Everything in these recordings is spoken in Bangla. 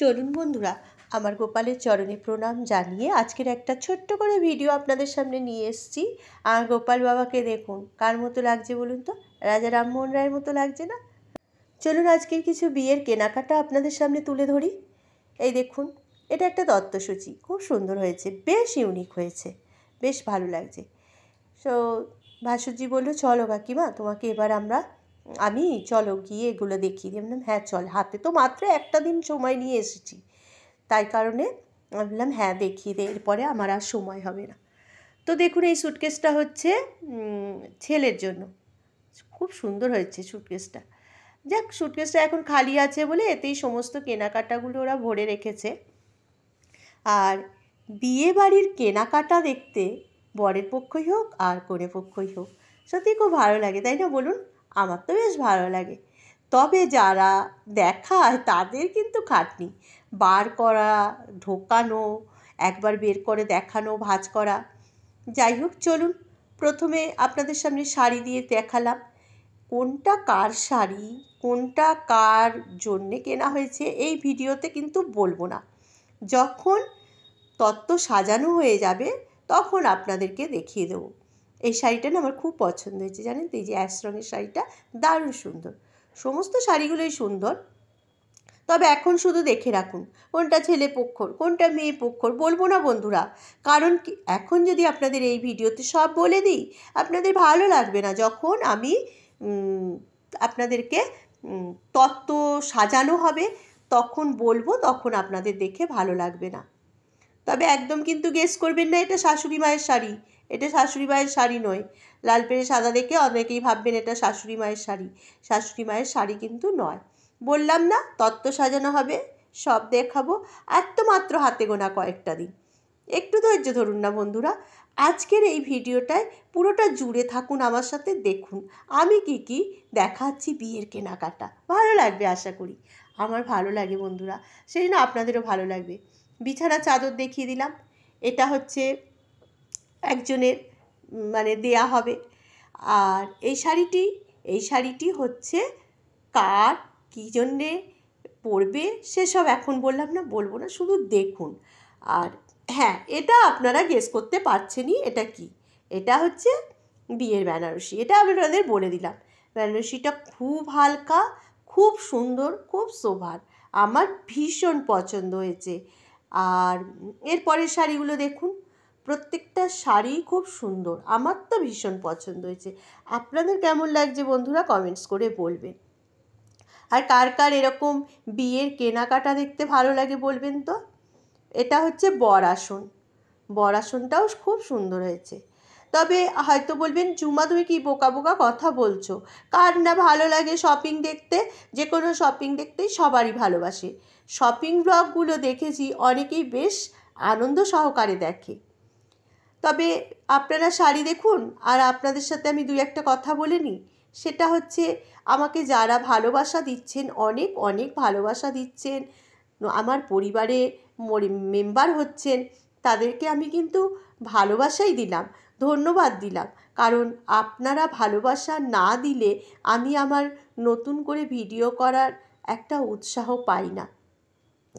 চলুন বন্ধুরা আমার গোপালের চরণে প্রণাম জানিয়ে আজকের একটা ছোট্ট করে ভিডিও আপনাদের সামনে নিয়ে এসছি আর গোপাল বাবাকে দেখুন কার মতো লাগছে বলুন তো রাজা রামমোহন রায়ের মতো লাগছে না চলুন আজকের কিছু বিয়ের কেনাকাটা আপনাদের সামনে তুলে ধরি এই দেখুন এটা একটা দত্তসূচি খুব সুন্দর হয়েছে বেশ ইউনিক হয়েছে বেশ ভালো লাগছে সো ভাসুজি বললো চলো কাকিমা তোমাকে এবার আমরা আমি চলো গিয়ে এগুলো দেখি দিয়ে বললাম হ্যাঁ চল হাতে তো মাত্র একটা দিন সময় নিয়ে এসেছি তাই কারণে আমি বললাম হ্যাঁ দেখিয়ে দে এরপরে আমার আর সময় হবে না তো দেখুন এই সুটকেসটা হচ্ছে ছেলের জন্য খুব সুন্দর হয়েছে সুটকেসটা যাক সুটকেসটা এখন খালি আছে বলে এতেই সমস্ত কেনাকাটাগুলো ওরা ভরে রেখেছে আর বিয়ে বাড়ির কেনাকাটা দেখতে বরের পক্ষই হোক আর কনে পক্ষই হোক সত্যি খুব ভালো লাগে তাই না বলুন আমার তো বেশ ভালো লাগে তবে যারা দেখায় তাদের কিন্তু খাটনি বার করা ঢোকানো একবার বের করে দেখানো ভাজ করা যাই হোক চলুন প্রথমে আপনাদের সামনে শাড়ি দিয়ে দেখালাম কোনটা কার শাড়ি কোনটা কার জন্যে কেনা হয়েছে এই ভিডিওতে কিন্তু বলবো না যখন তত্ত্ব সাজানো হয়ে যাবে তখন আপনাদেরকে দেখিয়ে দেবো এই শাড়িটা না আমার খুব পছন্দ হয়েছে জানেন তো এই যে অ্যাশ রঙের শাড়িটা দারুণ সুন্দর সমস্ত শাড়িগুলোই সুন্দর তবে এখন শুধু দেখে রাখুন কোনটা ছেলে পক্ষর কোনটা মেয়ে পক্ষর বলবো না বন্ধুরা কারণ কি এখন যদি আপনাদের এই ভিডিওতে সব বলে দিই আপনাদের ভালো লাগবে না যখন আমি আপনাদেরকে তত্ত্ব সাজানো হবে তখন বলবো তখন আপনাদের দেখে ভালো লাগবে না তবে একদম কিন্তু গেস করবেন না এটা শাশুড়ি মায়ের শাড়ি এটা শাশুড়ি মায়ের শাড়ি নয় লাল পেড়ে সাদা দেখে অনেকেই ভাববেন এটা শাশুড়ি মায়ের শাড়ি শাশুড়ি মায়ের শাড়ি কিন্তু নয় বললাম না তত্ত্ব সাজানো হবে সব দেখাবো আর তো মাত্র হাতে গোনা কয়েকটা দিন একটু ধৈর্য ধরুন না বন্ধুরা আজকের এই ভিডিওটায় পুরোটা জুড়ে থাকুন আমার সাথে দেখুন আমি কি কি দেখাচ্ছি বিয়ের কেনাকাটা ভালো লাগবে আশা করি আমার ভালো লাগে বন্ধুরা সেই জন্য আপনাদেরও ভালো লাগবে বিছানা চাদর দেখিয়ে দিলাম এটা হচ্ছে একজনের মানে দেয়া হবে আর এই শাড়িটি এই শাড়িটি হচ্ছে কার কী জন্যে পড়বে সেসব এখন বললাম না বলবো না শুধু দেখুন আর হ্যাঁ এটা আপনারা গেস করতে পারছেনই এটা কি এটা হচ্ছে বিয়ের বেনারসি এটা আপনাদের বলে দিলাম বেনারসিটা খুব হালকা খুব সুন্দর খুব শোভার আমার ভীষণ পছন্দ হয়েছে আর এরপরের শাড়িগুলো দেখুন প্রত্যেকটা শাড়ি খুব সুন্দর আমার তো ভীষণ পছন্দ হয়েছে আপনাদের কেমন লাগছে বন্ধুরা কমেন্টস করে বলবেন আর কার কার এরকম বিয়ের কেনাকাটা দেখতে ভালো লাগে বলবেন তো এটা হচ্ছে বর আসন বর আসনটাও খুব সুন্দর হয়েছে তবে হয়তো বলবেন জুমা তুমি কি বোকা বোকা কথা বলছো কার না ভালো লাগে শপিং দেখতে যে কোনো শপিং দেখতেই সবারই ভালোবাসে শপিং ব্লগগুলো দেখেছি অনেকেই বেশ আনন্দ সহকারে দেখে তবে আপনারা শাড়ি দেখুন আর আপনাদের সাথে আমি দুই একটা কথা বলে নিই সেটা হচ্ছে আমাকে যারা ভালোবাসা দিচ্ছেন অনেক অনেক ভালোবাসা দিচ্ছেন আমার পরিবারে মেম্বার হচ্ছেন তাদেরকে আমি কিন্তু ভালোবাসাই দিলাম ধন্যবাদ দিলাম কারণ আপনারা ভালোবাসা না দিলে আমি আমার নতুন করে ভিডিও করার একটা উৎসাহ পাই না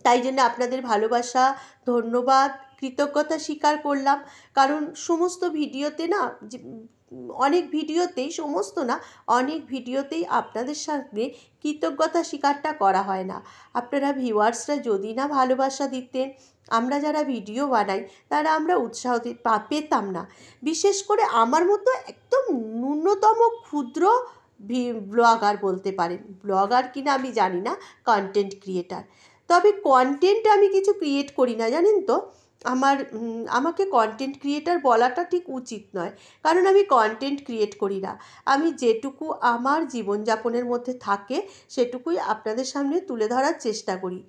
তাই জন্য আপনাদের ভালোবাসা ধন্যবাদ কৃতজ্ঞতা স্বীকার করলাম কারণ সমস্ত ভিডিওতে না অনেক ভিডিওতেই সমস্ত না অনেক ভিডিওতেই আপনাদের সামনে কৃতজ্ঞতা স্বীকারটা করা হয় না আপনারা ভিউয়ার্সরা যদি না ভালোবাসা দিতেন আমরা যারা ভিডিও বানাই তারা আমরা উৎসাহ পেতাম না বিশেষ করে আমার মতো একদম ন্যূনতম ক্ষুদ্র ভি ব্লগার বলতে পারেন ব্লগার কিনা আমি জানি না কন্টেন্ট ক্রিয়েটার তবে কন্টেন্ট আমি কিছু ক্রিয়েট করি না জানেন তো আমার আমাকে কন্টেন্ট ক্রিয়েটার বলাটা ঠিক উচিত নয় কারণ আমি কন্টেন্ট ক্রিয়েট করি না আমি যেটুকু আমার জীবনযাপনের মধ্যে থাকে সেটুকুই আপনাদের সামনে তুলে ধরার চেষ্টা করি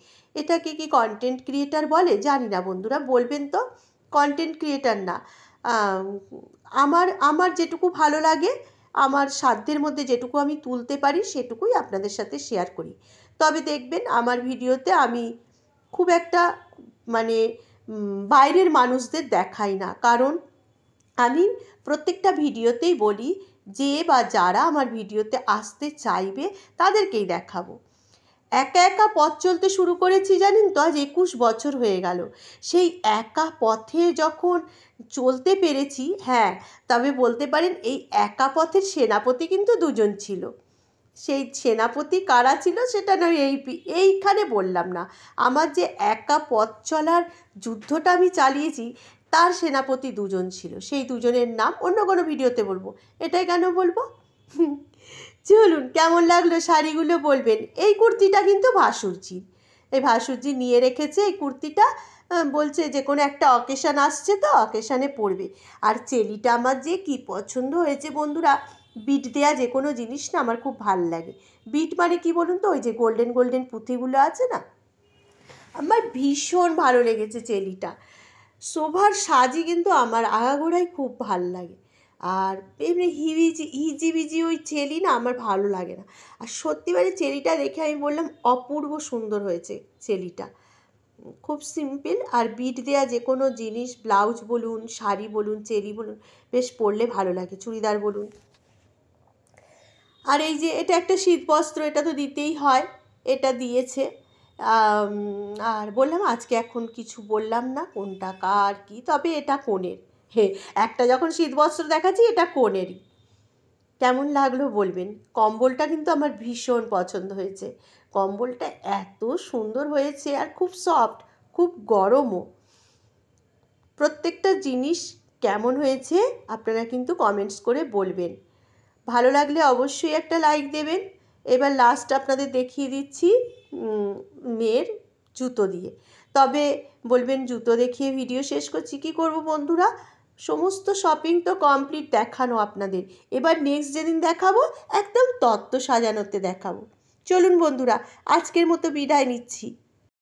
এটাকে কি কন্টেন্ট ক্রিয়েটার বলে জানি না বন্ধুরা বলবেন তো কন্টেন্ট ক্রিয়েটার না আমার আমার যেটুকু ভালো লাগে আমার সাধ্যের মধ্যে যেটুকু আমি তুলতে পারি সেটুকুই আপনাদের সাথে শেয়ার করি তবে দেখবেন আমার ভিডিওতে আমি খুব একটা মানে বাইরের মানুষদের দেখাই না কারণ আমি প্রত্যেকটা ভিডিওতেই বলি যে বা যারা আমার ভিডিওতে আসতে চাইবে তাদেরকেই দেখাবো একা একা পথ চলতে শুরু করেছি জানেন তো আজ একুশ বছর হয়ে গেল সেই একা পথে যখন চলতে পেরেছি হ্যাঁ তবে বলতে পারেন এই একা পথের সেনাপতি কিন্তু দুজন ছিল সেই সেনাপতি কারা ছিল সেটা নয় এই এইখানে বললাম না আমার যে একা পথ চলার যুদ্ধটা আমি চালিয়েছি তার সেনাপতি দুজন ছিল সেই দুজনের নাম অন্য কোনো ভিডিওতে বলবো এটাই কেন বলবো চলুন কেমন লাগলো শাড়িগুলো বলবেন এই কুর্তিটা কিন্তু ভাসুরজির এই ভাসুরজি নিয়ে রেখেছে এই কুর্তিটা বলছে যে কোনো একটা অকেশান আসছে তো অকেশানে পড়বে আর চেলিটা আমার যে কি পছন্দ হয়েছে বন্ধুরা বিট দেয়া যে কোনো জিনিস না আমার খুব ভাল লাগে বিট মানে কি বলুন তো ওই যে গোল্ডেন গোল্ডেন পুঁথিগুলো আছে না আমার ভীষণ ভালো লেগেছে চেলিটা শোভার সাজই কিন্তু আমার আগাগোড়াই খুব ভাল লাগে আর এমনি হিবিজি হিজিবিজি ওই চেলি না আমার ভালো লাগে না আর সত্যি মানে চেলিটা দেখে আমি বললাম অপূর্ব সুন্দর হয়েছে চেলিটা খুব সিম্পল আর বিট দেওয়া যে কোনো জিনিস ব্লাউজ বলুন শাড়ি বলুন চেলি বলুন বেশ পরলে ভালো লাগে চুড়িদার বলুন আর এই যে এটা একটা শীত বস্ত্র এটা তো দিতেই হয় এটা দিয়েছে আর বললাম আজকে এখন কিছু বললাম না কোনটা কার কি তবে এটা কোনের হে একটা যখন শীত বস্ত্র দেখাচ্ছি এটা কোনেরই কেমন লাগলো বলবেন কম্বলটা কিন্তু আমার ভীষণ পছন্দ হয়েছে কম্বলটা এত সুন্দর হয়েছে আর খুব সফট খুব গরমও প্রত্যেকটা জিনিস কেমন হয়েছে আপনারা কিন্তু কমেন্টস করে বলবেন ভালো লাগলে অবশ্যই একটা লাইক দেবেন এবার লাস্ট আপনাদের দেখিয়ে দিচ্ছি মেয়ের জুতো দিয়ে তবে বলবেন জুতো দেখিয়ে ভিডিও শেষ করছি কী করব বন্ধুরা সমস্ত শপিং তো কমপ্লিট দেখানো আপনাদের এবার নেক্সট যেদিন দেখাবো একদম তত্ত্ব সাজানোতে দেখাবো চলুন বন্ধুরা আজকের মতো বিদায় নিচ্ছি